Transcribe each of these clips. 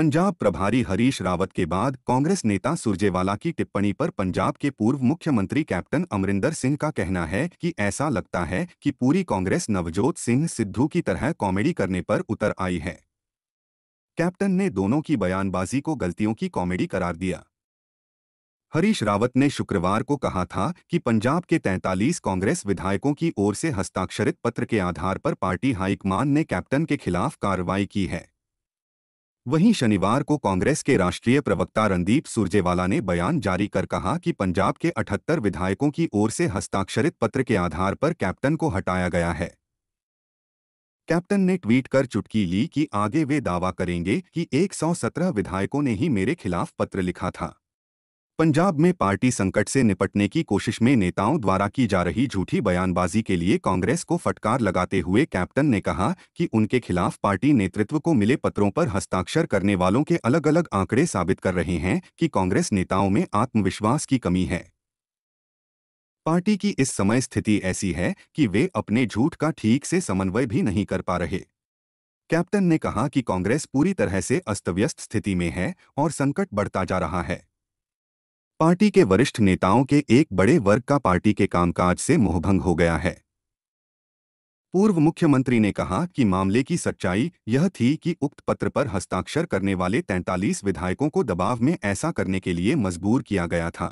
पंजाब प्रभारी हरीश रावत के बाद कांग्रेस नेता सुरजेवाला की टिप्पणी पर पंजाब के पूर्व मुख्यमंत्री कैप्टन अमरिंदर सिंह का कहना है कि ऐसा लगता है कि पूरी कांग्रेस नवजोत सिंह सिद्धू की तरह कॉमेडी करने पर उतर आई है कैप्टन ने दोनों की बयानबाजी को गलतियों की कॉमेडी करार दिया हरीश रावत ने शुक्रवार को कहा था कि पंजाब के 43 कांग्रेस विधायकों की ओर से हस्ताक्षरित पत्र के आधार पर पार्टी हाईकमान ने कैप्टन के खिलाफ कार्रवाई की है वहीं शनिवार को कांग्रेस के राष्ट्रीय प्रवक्ता रणदीप सुरजेवाला ने बयान जारी कर कहा कि पंजाब के 78 विधायकों की ओर से हस्ताक्षरित पत्र के आधार पर कैप्टन को हटाया गया है कैप्टन ने ट्वीट कर चुटकी ली कि आगे वे दावा करेंगे कि 117 विधायकों ने ही मेरे खिलाफ पत्र लिखा था पंजाब में पार्टी संकट से निपटने की कोशिश में नेताओं द्वारा की जा रही झूठी बयानबाजी के लिए कांग्रेस को फटकार लगाते हुए कैप्टन ने कहा कि उनके खिलाफ पार्टी नेतृत्व को मिले पत्रों पर हस्ताक्षर करने वालों के अलग अलग आंकड़े साबित कर रहे हैं कि कांग्रेस नेताओं में आत्मविश्वास की कमी है पार्टी की इस समय स्थिति ऐसी है कि वे अपने झूठ का ठीक से समन्वय भी नहीं कर पा रहे कैप्टन ने कहा कि कांग्रेस पूरी तरह से अस्तव्यस्त स्थिति में है और संकट बढ़ता जा रहा है पार्टी के वरिष्ठ नेताओं के एक बड़े वर्ग का पार्टी के कामकाज से मोहभंग हो गया है पूर्व मुख्यमंत्री ने कहा कि मामले की सच्चाई यह थी कि उक्त पत्र पर हस्ताक्षर करने वाले 43 विधायकों को दबाव में ऐसा करने के लिए मजबूर किया गया था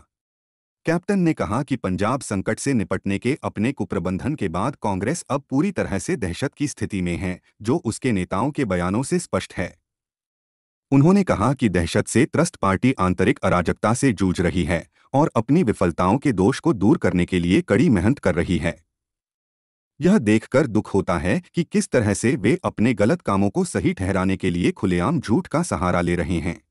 कैप्टन ने कहा कि पंजाब संकट से निपटने के अपने कुप्रबंधन के बाद कांग्रेस अब पूरी तरह से दहशत की स्थिति में है जो उसके नेताओं के बयानों से स्पष्ट है उन्होंने कहा कि दहशत से त्रस्त पार्टी आंतरिक अराजकता से जूझ रही है और अपनी विफलताओं के दोष को दूर करने के लिए कड़ी मेहनत कर रही है यह देखकर दुख होता है कि किस तरह से वे अपने गलत कामों को सही ठहराने के लिए खुलेआम झूठ का सहारा ले रहे हैं